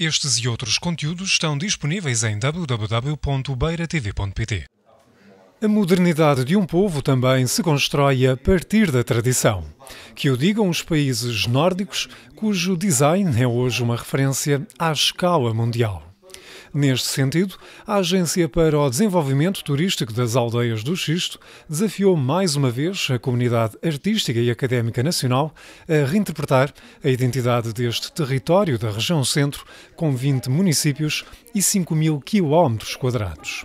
Estes e outros conteúdos estão disponíveis em www.beiratv.pt. A modernidade de um povo também se constrói a partir da tradição. Que o digam os países nórdicos, cujo design é hoje uma referência à escala mundial. Neste sentido, a Agência para o Desenvolvimento Turístico das Aldeias do Xisto desafiou mais uma vez a comunidade artística e académica nacional a reinterpretar a identidade deste território da região centro, com 20 municípios e 5 mil quilómetros quadrados.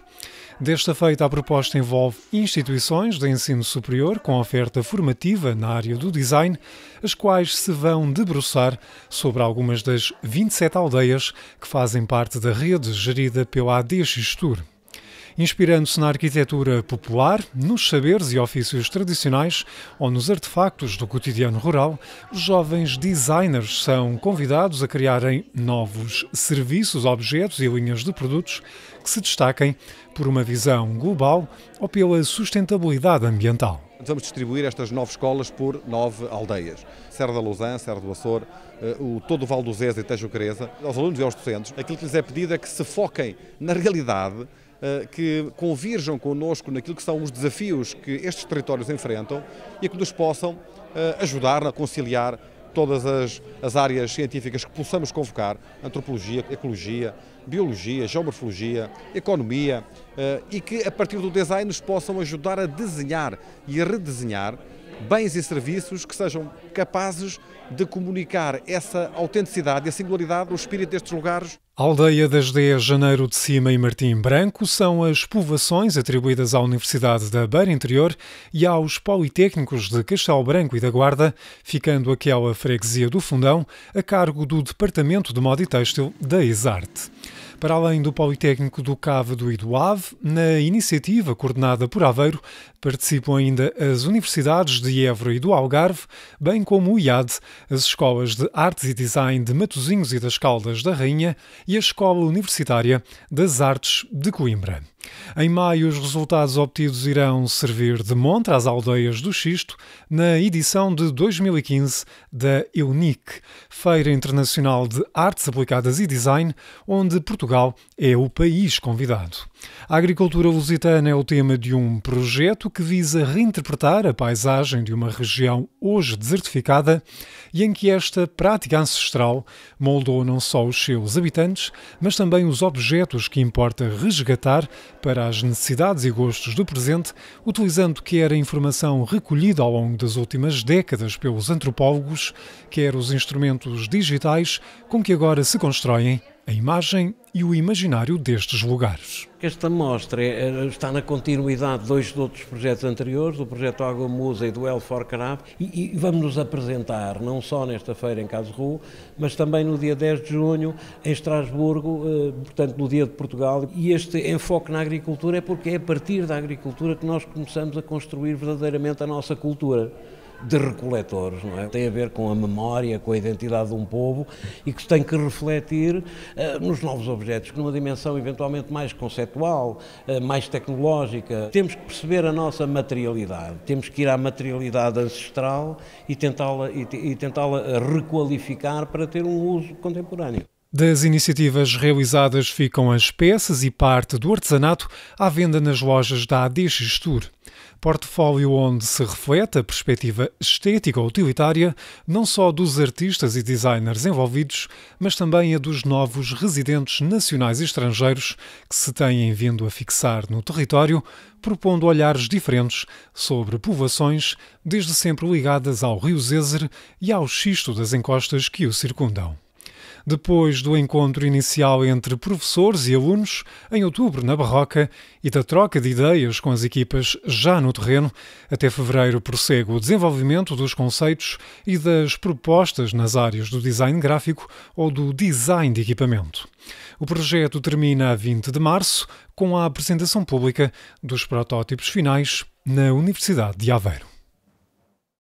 Desta feita, a proposta envolve instituições de ensino superior com oferta formativa na área do design, as quais se vão debruçar sobre algumas das 27 aldeias que fazem parte da rede gerida pela ADX Tour inspirando-se na arquitetura popular, nos saberes e ofícios tradicionais ou nos artefactos do cotidiano rural, os jovens designers são convidados a criarem novos serviços, objetos e linhas de produtos que se destaquem por uma visão global ou pela sustentabilidade ambiental. Vamos distribuir estas nove escolas por nove aldeias. Serra da Lousã, Serra do Açor, eh, o, todo o Val do Zés e Tejo Creza, aos alunos e aos docentes. Aquilo que lhes é pedido é que se foquem na realidade eh, que convirjam connosco naquilo que são os desafios que estes territórios enfrentam e que nos possam eh, ajudar a conciliar todas as, as, áreas científicas que possamos convocar antropologia, ecologia, biologia, geomorfologia, economia eh, e que, a partir do design, nos possam ajudar a desenhar e a redesenhar bens e serviços que sejam capazes de comunicar essa autenticidade e a singularidade, o espírito destes lugares. Aldeia das Deias, Janeiro de Cima e Martim Branco são as povoações atribuídas à Universidade da Beira Interior e aos Politécnicos de Castelo Branco e da Guarda, ficando aquela freguesia do Fundão a cargo do Departamento de Moda e Têxtil da Exarte. Para além do Politécnico do Cávado e do Ave, na iniciativa coordenada por Aveiro, participam ainda as universidades de Évora e do Algarve, bem como o IAD, as escolas de Artes e Design de Matosinhos e das Caldas da Rainha e a Escola Universitária das Artes de Coimbra. Em maio, os resultados obtidos irão servir de montra às aldeias do Xisto na edição de 2015 da EUNIC, Feira Internacional de Artes Aplicadas e Design, onde Portugal é o país convidado. A agricultura lusitana é o tema de um projeto que visa reinterpretar a paisagem de uma região hoje desertificada e em que esta prática ancestral moldou não só os seus habitantes, mas também os objetos que importa resgatar para as necessidades e gostos do presente, utilizando quer a informação recolhida ao longo das últimas décadas pelos antropólogos, quer os instrumentos digitais com que agora se constroem a imagem e o imaginário destes lugares. Esta mostra é, é, está na continuidade de dois outros projetos anteriores, do projeto Água Musa e do El Forcarab, e, e vamos nos apresentar não só nesta feira em Karlsruhe, mas também no dia 10 de junho em Estrasburgo, eh, portanto no dia de Portugal. E este enfoque na agricultura é porque é a partir da agricultura que nós começamos a construir verdadeiramente a nossa cultura de recoletores, não é? Tem a ver com a memória, com a identidade de um povo e que se tem que refletir uh, nos novos objetos, numa dimensão eventualmente mais conceptual, uh, mais tecnológica. Temos que perceber a nossa materialidade, temos que ir à materialidade ancestral e tentá-la e, e tentá-la requalificar para ter um uso contemporâneo. Das iniciativas realizadas ficam as peças e parte do artesanato à venda nas lojas da ADX Portfólio onde se reflete a perspectiva estética utilitária não só dos artistas e designers envolvidos, mas também a dos novos residentes nacionais e estrangeiros que se têm vindo a fixar no território, propondo olhares diferentes sobre povoações desde sempre ligadas ao rio Zézer e ao xisto das encostas que o circundam depois do encontro inicial entre professores e alunos, em outubro, na Barroca, e da troca de ideias com as equipas já no terreno, até fevereiro prossegue o desenvolvimento dos conceitos e das propostas nas áreas do design gráfico ou do design de equipamento. O projeto termina a 20 de março com a apresentação pública dos protótipos finais na Universidade de Aveiro.